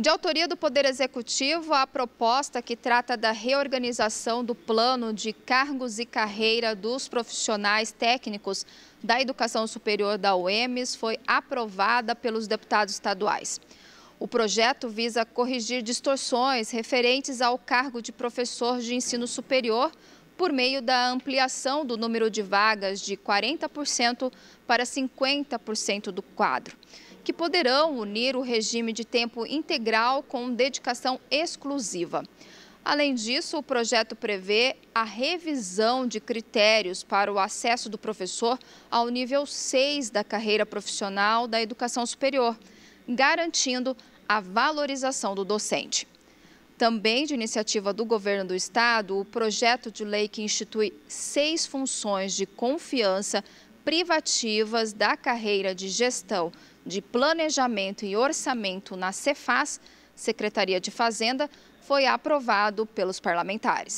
De autoria do Poder Executivo, a proposta que trata da reorganização do plano de cargos e carreira dos profissionais técnicos da educação superior da UEMES foi aprovada pelos deputados estaduais. O projeto visa corrigir distorções referentes ao cargo de professor de ensino superior por meio da ampliação do número de vagas de 40% para 50% do quadro que poderão unir o regime de tempo integral com dedicação exclusiva. Além disso, o projeto prevê a revisão de critérios para o acesso do professor ao nível 6 da carreira profissional da educação superior, garantindo a valorização do docente. Também de iniciativa do governo do estado, o projeto de lei que institui seis funções de confiança privativas da carreira de gestão de planejamento e orçamento na Cefaz, Secretaria de Fazenda, foi aprovado pelos parlamentares.